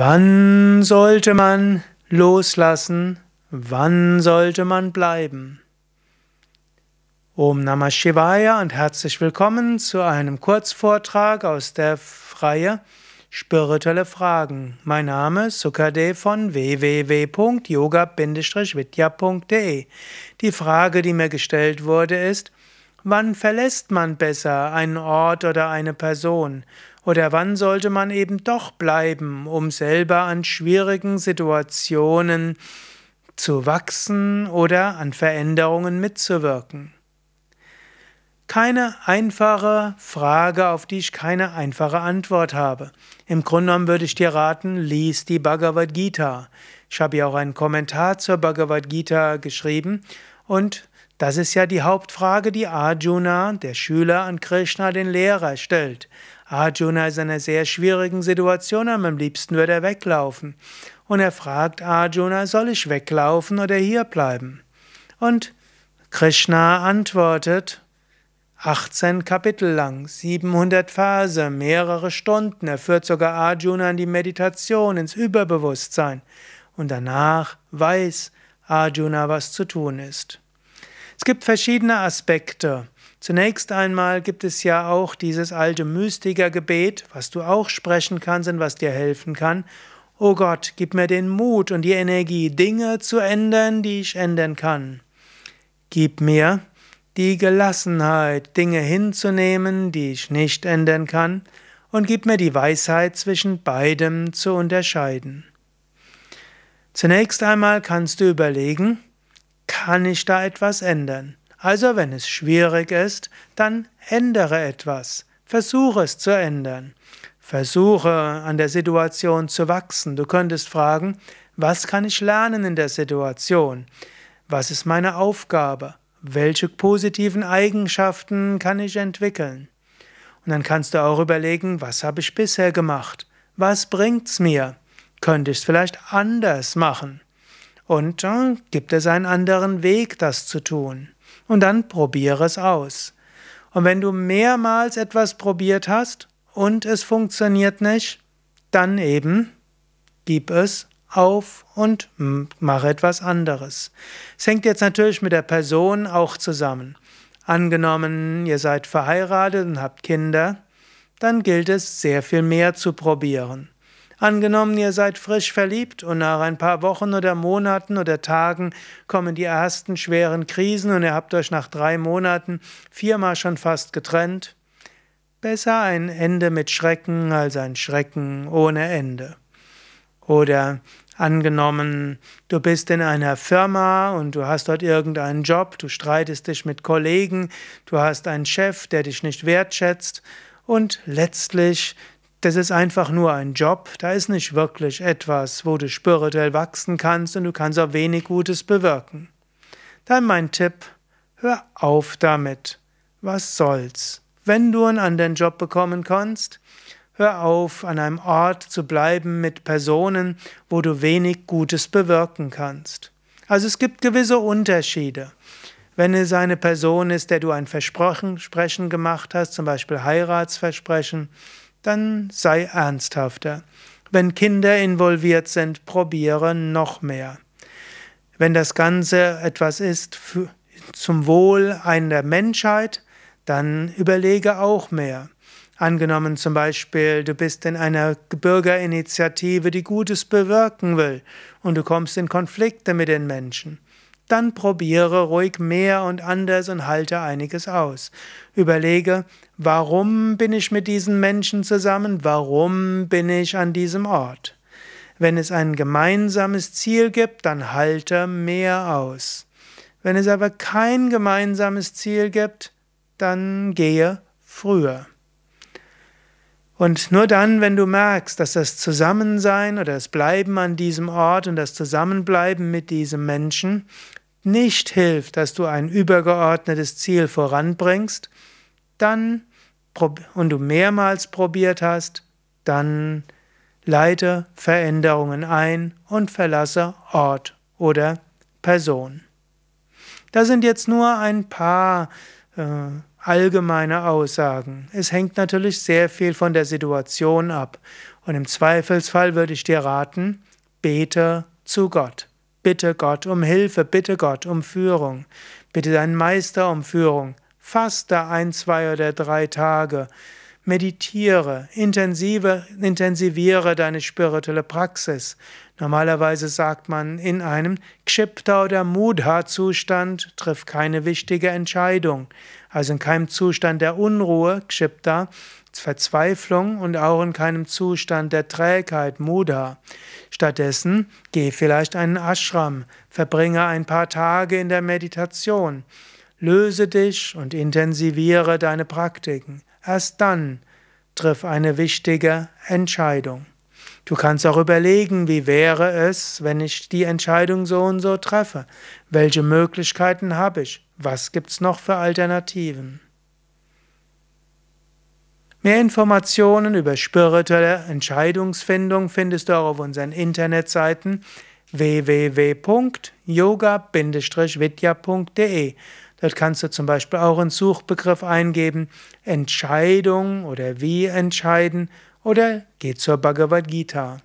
Wann sollte man loslassen? Wann sollte man bleiben? Om Namah Shivaya und herzlich willkommen zu einem Kurzvortrag aus der Freie Spirituelle Fragen. Mein Name ist Sukadev von www.yoga-vidya.de. Die Frage, die mir gestellt wurde, ist, wann verlässt man besser einen Ort oder eine Person? Oder wann sollte man eben doch bleiben, um selber an schwierigen Situationen zu wachsen oder an Veränderungen mitzuwirken? keine einfache Frage, auf die ich keine einfache Antwort habe. Im Grunde genommen würde ich dir raten, lies die Bhagavad Gita. Ich habe ja auch einen Kommentar zur Bhagavad Gita geschrieben und das ist ja die Hauptfrage, die Arjuna, der Schüler an Krishna, den Lehrer stellt. Arjuna ist in einer sehr schwierigen Situation, aber am liebsten würde er weglaufen. Und er fragt Arjuna, soll ich weglaufen oder hier bleiben? Und Krishna antwortet, 18 Kapitel lang, 700 Verse, mehrere Stunden. Er führt sogar Arjuna in die Meditation, ins Überbewusstsein. Und danach weiß Arjuna, was zu tun ist. Es gibt verschiedene Aspekte. Zunächst einmal gibt es ja auch dieses alte Mystikergebet, was du auch sprechen kannst und was dir helfen kann. O oh Gott, gib mir den Mut und die Energie, Dinge zu ändern, die ich ändern kann. Gib mir die Gelassenheit, Dinge hinzunehmen, die ich nicht ändern kann, und gib mir die Weisheit zwischen beidem zu unterscheiden. Zunächst einmal kannst du überlegen, kann ich da etwas ändern? Also wenn es schwierig ist, dann ändere etwas, versuche es zu ändern. Versuche an der Situation zu wachsen. Du könntest fragen, was kann ich lernen in der Situation? Was ist meine Aufgabe? Welche positiven Eigenschaften kann ich entwickeln? Und dann kannst du auch überlegen, was habe ich bisher gemacht? Was bringt's mir? Könnte ich es vielleicht anders machen? Und äh, gibt es einen anderen Weg, das zu tun? Und dann probiere es aus. Und wenn du mehrmals etwas probiert hast und es funktioniert nicht, dann eben gib es auf und mach etwas anderes. Es hängt jetzt natürlich mit der Person auch zusammen. Angenommen, ihr seid verheiratet und habt Kinder, dann gilt es sehr viel mehr zu probieren. Angenommen, ihr seid frisch verliebt und nach ein paar Wochen oder Monaten oder Tagen kommen die ersten schweren Krisen und ihr habt euch nach drei Monaten viermal schon fast getrennt. Besser ein Ende mit Schrecken als ein Schrecken ohne Ende. Oder angenommen, du bist in einer Firma und du hast dort irgendeinen Job, du streitest dich mit Kollegen, du hast einen Chef, der dich nicht wertschätzt und letztlich das ist einfach nur ein Job, da ist nicht wirklich etwas, wo du spirituell wachsen kannst und du kannst auch wenig Gutes bewirken. Dann mein Tipp, hör auf damit. Was soll's? Wenn du einen anderen Job bekommen kannst, hör auf, an einem Ort zu bleiben mit Personen, wo du wenig Gutes bewirken kannst. Also es gibt gewisse Unterschiede. Wenn es eine Person ist, der du ein Versprechen gemacht hast, zum Beispiel Heiratsversprechen, dann sei ernsthafter. Wenn Kinder involviert sind, probiere noch mehr. Wenn das Ganze etwas ist für, zum Wohl einer Menschheit, dann überlege auch mehr. Angenommen zum Beispiel, du bist in einer Bürgerinitiative, die Gutes bewirken will, und du kommst in Konflikte mit den Menschen dann probiere ruhig mehr und anders und halte einiges aus. Überlege, warum bin ich mit diesen Menschen zusammen, warum bin ich an diesem Ort. Wenn es ein gemeinsames Ziel gibt, dann halte mehr aus. Wenn es aber kein gemeinsames Ziel gibt, dann gehe früher. Und nur dann, wenn du merkst, dass das Zusammensein oder das Bleiben an diesem Ort und das Zusammenbleiben mit diesem Menschen nicht hilft, dass du ein übergeordnetes Ziel voranbringst, dann und du mehrmals probiert hast, dann leite Veränderungen ein und verlasse Ort oder Person. Das sind jetzt nur ein paar äh, allgemeine Aussagen. Es hängt natürlich sehr viel von der Situation ab. Und im Zweifelsfall würde ich dir raten, bete zu Gott. Bitte Gott um Hilfe, bitte Gott um Führung, bitte deinen Meister um Führung. Faste ein, zwei oder drei Tage. Meditiere, intensive, intensiviere deine spirituelle Praxis. Normalerweise sagt man, in einem Kshipta- oder Mudha-Zustand triff keine wichtige Entscheidung. Also in keinem Zustand der Unruhe, Kshipta, Verzweiflung und auch in keinem Zustand der Trägheit, Muda. Stattdessen geh vielleicht einen Ashram, verbringe ein paar Tage in der Meditation, löse dich und intensiviere deine Praktiken. Erst dann triff eine wichtige Entscheidung. Du kannst auch überlegen, wie wäre es, wenn ich die Entscheidung so und so treffe? Welche Möglichkeiten habe ich? Was gibt's noch für Alternativen? Mehr Informationen über spirituelle Entscheidungsfindung findest du auch auf unseren Internetseiten www.yoga-vidya.de. Dort kannst du zum Beispiel auch einen Suchbegriff eingeben, Entscheidung oder wie entscheiden oder geh zur Bhagavad Gita.